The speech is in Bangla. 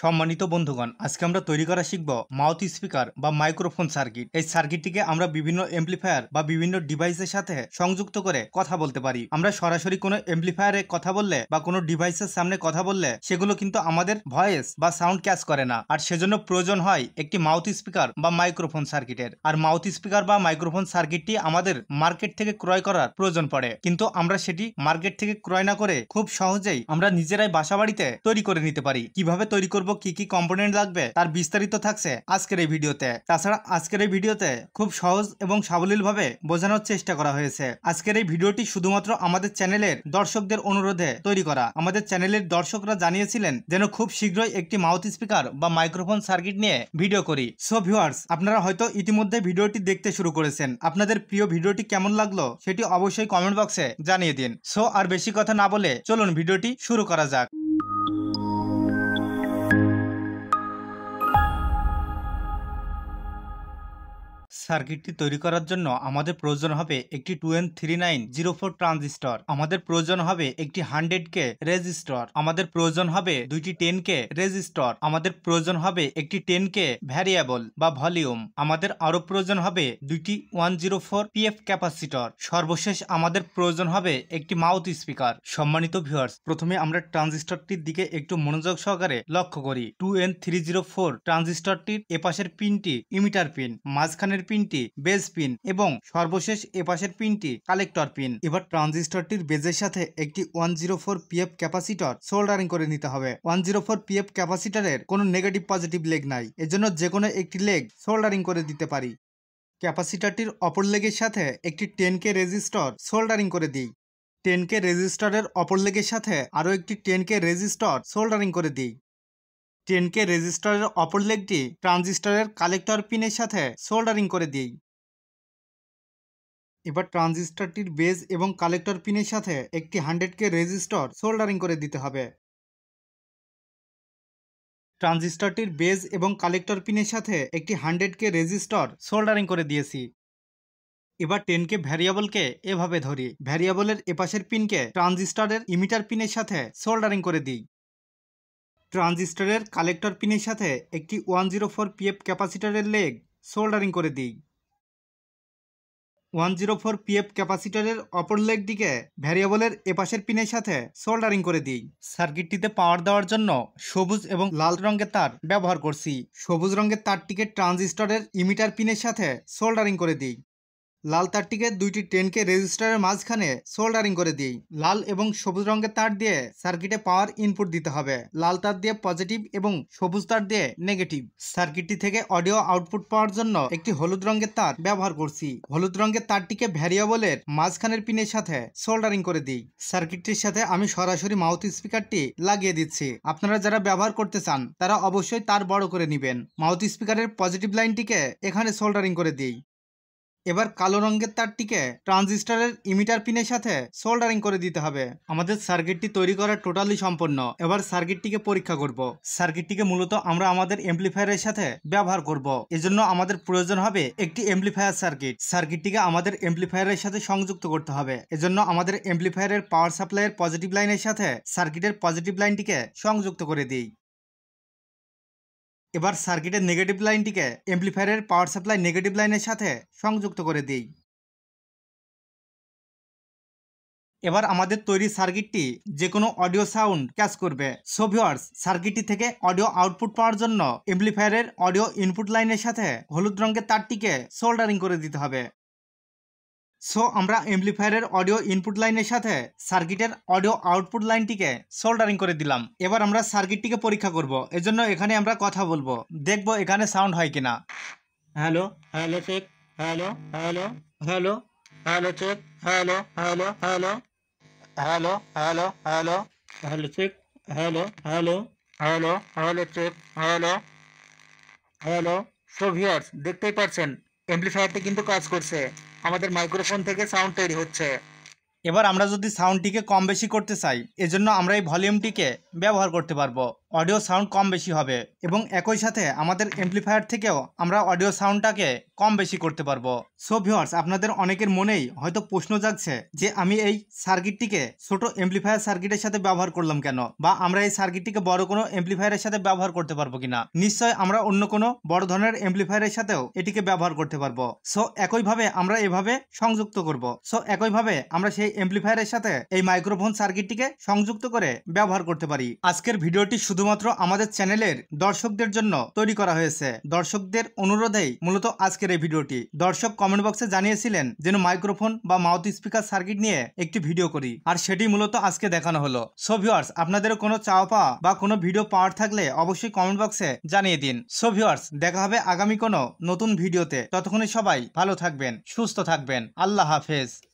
সম্মানিত বন্ধুগণ আজকে আমরা তৈরি করা শিখব মাউথ স্পিকার বা মাইক্রোফোন সার্কিট এই সার্কিটটিকে আমরা বিভিন্ন এমপ্লিফায়ার বা বিভিন্ন ডিভাইসের সাথে সংযুক্ত করে কথা বলতে পারি আমরা সরাসরি কোনো এমপ্লিফায়ারে কথা বললে বা কোনো ডিভাইসের সামনে কথা বললে সেগুলো কিন্তু আমাদের ভয়েস বা সাউন্ড ক্যাচ করে না আর সেজন্য প্রয়োজন হয় একটি মাউথ স্পিকার বা মাইক্রোফোন সার্কিটের আর মাউথ স্পিকার বা মাইক্রোফোন সার্কিটটি আমাদের মার্কেট থেকে ক্রয় করার প্রয়োজন পড়ে কিন্তু আমরা সেটি মার্কেট থেকে ক্রয় না করে খুব সহজেই আমরা নিজেরাই বাসা বাড়িতে তৈরি করে নিতে পারি কিভাবে তৈরি করব কি কি কম্পোনেন্ট লাগবে তার বিস্তারিত থাকছে আজকের এই ভিডিওতে তাছাড়া আজকের এই ভিডিওতে খুব সহজ এবং সাবলীল ভাবে বোঝানোর চেষ্টা করা হয়েছে আজকের এই ভিডিওটি শুধুমাত্র আমাদের চ্যানেলের দর্শকদের অনুরোধে তৈরি করা আমাদের চ্যানেলের দর্শকরা জানিয়েছিলেন যেন খুব শীঘ্রই একটি মাউথ স্পিকার বা মাইক্রোফোন সার্কিট নিয়ে ভিডিও করি সো ভিউয়ার্স আপনারা হয়তো ইতিমধ্যে ভিডিওটি দেখতে শুরু করেছেন আপনাদের প্রিয় ভিডিওটি কেমন লাগলো সেটি অবশ্যই কমেন্ট বক্সে জানিয়ে দিন সো আর বেশি কথা না বলে চলুন ভিডিওটি শুরু করা যাক সার্কিটটি তৈরি করার জন্য আমাদের প্রয়োজন হবে একটি two N three nine zero four transistor আমাদের প্রয়োজন হবে একটি হান্ড্রেড কে রেজিস্টর আমাদের প্রয়োজন হবে দুইটি টেন কে রেজিস্টর আমাদের প্রয়োজন হবে একটি টেন কে ভ্যারিয়েবল বা ভলিউম আমাদের আরও প্রয়োজন হবে দুইটি one zero four PF capacitor সর্বশেষ আমাদের প্রয়োজন হবে একটি মাউথ স্পিকার সম্মানিত ভিউয়ার্স প্রথমে আমরা ট্রানজিস্টরটির দিকে একটু মনোযোগ সহকারে লক্ষ্য করি two N three zero four ট্রানজিস্টরটির এপাশের পিনটি ইমিটার পিন মাঝখানের পাশের পিনটি বেজ পিন এবং সর্বশেষ এ পাশের পিনটি কালেক্টর পিন এবার ট্রানজিস্টরটির বেজের সাথে একটি one zero four PF capacitor soldering করে নিতে হবে ওয়ান জিরো ফোর পিএফ ক্যাপাসিটারের কোনো নেগেটিভ পজিটিভ লেগ নাই এজন্য যে কোনো একটি লেগ সোল্ডারিং করে দিতে পারি ক্যাপাসিটারটির অপর লেগের সাথে একটি টেন কে রেজিস্টর সোল্ডারিং করে দিই টেন কে রেজিস্টরের অপর লেগের সাথে আরও একটি টেন কে রেজিস্টর সোল্ডারিং করে দিই টেনকে রেজিস্টারের অপর লেগটি ট্রানজিস্টারের কালেক্টর পিনের সাথে সোল্ডারিং করে দিই এবার ট্রানজিস্টারটির বেজ এবং কালেক্টর পিনের সাথে একটি হান্ড্রেডকে রেজিস্টর সোল্ডারিং করে দিতে হবে ট্রানজিস্টারটির বেজ এবং কালেক্টর পিনের সাথে একটি হান্ড্রেডকে রেজিস্টর সোল্ডারিং করে দিয়েছি এবার টেনকে ভ্যারিয়েবলকে এভাবে ধরি ভ্যারিয়েবলের এপাশের পিনকে ট্রানজিস্টারের ইমিটার পিনের সাথে সোল্ডারিং করে দিই ট্রানজিস্টরের কালেক্টর পিনের সাথে একটি ওয়ান জিরো ফোর পিএফ ক্যাপাসিটারের লেগ সোল্ডারিং করে দিই ওয়ান জিরো ফোর পিএফ ক্যাপাসিটারের অপর লেগটিকে ভ্যারিয়েবলের এপাশের পিনের সাথে সোল্ডারিং করে দিই সার্কিটটিতে পাওয়ার দেওয়ার জন্য সবুজ এবং লাল রঙের তার ব্যবহার করছি সবুজ রঙের তারটিকে ট্রানজিস্টরের ইমিটার পিনের সাথে সোল্ডারিং করে দিই লাল তারটিকে দুইটি ট্রেনকে রেজিস্টারের মাঝখানে সোল্ডারিং করে দিই লাল এবং সবুজ রঙের তার দিয়ে সার্কিটে পাওয়ার ইনপুট দিতে হবে লাল তার দিয়ে পজিটিভ এবং সবুজ তার দিয়ে নেগেটিভ সার্কিটটি থেকে অডিও আউটপুট পাওয়ার জন্য একটি হলুদ রঙের তার ব্যবহার করছি হলুদ রঙের তারটিকে ভ্যারিয়েবলের মাঝখানের পিনের সাথে সোল্ডারিং করে দিই সার্কিটটির সাথে আমি সরাসরি মাউথ স্পিকারটি লাগিয়ে দিচ্ছি আপনারা যারা ব্যবহার করতে চান তারা অবশ্যই তার বড় করে নেবেন মাউথ স্পিকারের পজিটিভ লাইনটিকে এখানে সোল্ডারিং করে দিই এবার কালো রঙের তারটিকে ট্রানজিস্টারের ইমিটার পিনের সাথে সোল্ডারিং করে দিতে হবে আমাদের সার্কিটটি তৈরি করা টোটালি সম্পন্ন এবার সার্কিটটিকে পরীক্ষা করব সার্কিটটিকে মূলত আমরা আমাদের এমপ্লিফায়ারের সাথে ব্যবহার করব এজন্য আমাদের প্রয়োজন হবে একটি এমপ্লিফায়ার সার্কিট সার্কিটটিকে আমাদের এমপ্লিফায়ারের সাথে সংযুক্ত করতে হবে এজন্য আমাদের এমপ্লিফায়ারের পাওয়ার সাপ্লাইয়ের পজিটিভ লাইনের সাথে সার্কিটের পজিটিভ লাইনটিকে সংযুক্ত করে দিই এবার সার্কিটের নেগেটিভ লাইনটিকে এমপ্লিফায়ারের পাওয়ার সাপ্লাই নেগেটিভ লাইনের সাথে সংযুক্ত করে দিই এবার আমাদের তৈরি সার্কিটটি যে কোনো অডিও সাউন্ড ক্যাচ করবে সোভিওয়ার্স সার্কিটটি থেকে অডিও আউটপুট পাওয়ার জন্য এমপ্লিফায়ারের অডিও ইনপুট লাইনের সাথে হলুদ রঙের তারটিকে সোল্ডারিং করে দিতে হবে সো আমরা এমপ্লিফায়ারের অডিও ইনপুট লাইনের সাথে সার্কিটের অডিও আউটপুট লাইনটিকে সোল্ডারিং করে দিলাম এবার আমরা সার্কিটটিকে পরীক্ষা করব এজন্য এখানে আমরা কথা বলবো দেখব এখানে সাউন্ড হয় কিনা hello hello check hello hello hello hello check hello hello hello hello hello hello hello check hello hello hello hello check hello hello so viewers দেখতেই পাচ্ছেন অ্যাম্প্লিফায়ারটি কিন্তু কাজ করছে আমাদের মাইক্রোফোন থেকে সাউন্ড তৈরি হচ্ছে এবার আমরা যদি সাউন্ডটিকে কম বেশি করতে চাই এজন্য আমরা এই ভলিউমটিকে ব্যবহার করতে পারবো অডিও সাউন্ড কম বেশি হবে এবং একই সাথে আমাদের এমপ্লিফায়ার থেকেও আমরা অডিও সাউন্ডটাকে কম বেশি করতে পারবো সো ভিওয়ার্স আপনাদের অনেকের মনেই হয়তো প্রশ্ন জাগছে যে আমি এই সার্কিটটিকে ছোট এমপ্লিফায়ার সার্কিটের সাথে ব্যবহার করলাম কেন বা আমরা এই সার্কিটটিকে বড় কোনো এমপ্লিফায়ারের সাথে ব্যবহার করতে পারবো কিনা নিশ্চয় আমরা অন্য কোনো বড় ধরনের এমপ্লিফায়ারের সাথেও এটিকে ব্যবহার করতে পারবো সো একইভাবে আমরা এভাবে সংযুক্ত করব সো একইভাবে আমরা সেই এমপ্লিফায়ারের সাথে এই মাইক্রোফোন সার্কিটটিকে সংযুক্ত করে ব্যবহার করতে পারি আজকের ভিডিওটি শুধু শুধুমাত্র আমাদের চ্যানেলের দর্শকদের জন্য তৈরি করা হয়েছে দর্শকদের অনুরোধেই মূলত আজকের এই ভিডিওটি দর্শক কমেন্ট বক্সে জানিয়েছিলেন যেন মাইক্রোফোন বা মাউথ স্পিকার সার্কিট নিয়ে একটি ভিডিও করি আর সেটি মূলত আজকে দেখানো হলো সো ভিউয়ার্স আপনাদের কোনো চাওয়া পাওয়া বা কোনো ভিডিও পাওয়ার থাকলে অবশ্যই কমেন্ট বক্সে জানিয়ে দিন সো ভিউয়ার্স দেখা হবে আগামী কোনো নতুন ভিডিওতে ততক্ষণে সবাই ভালো থাকবেন সুস্থ থাকবেন আল্লাহ হাফেজ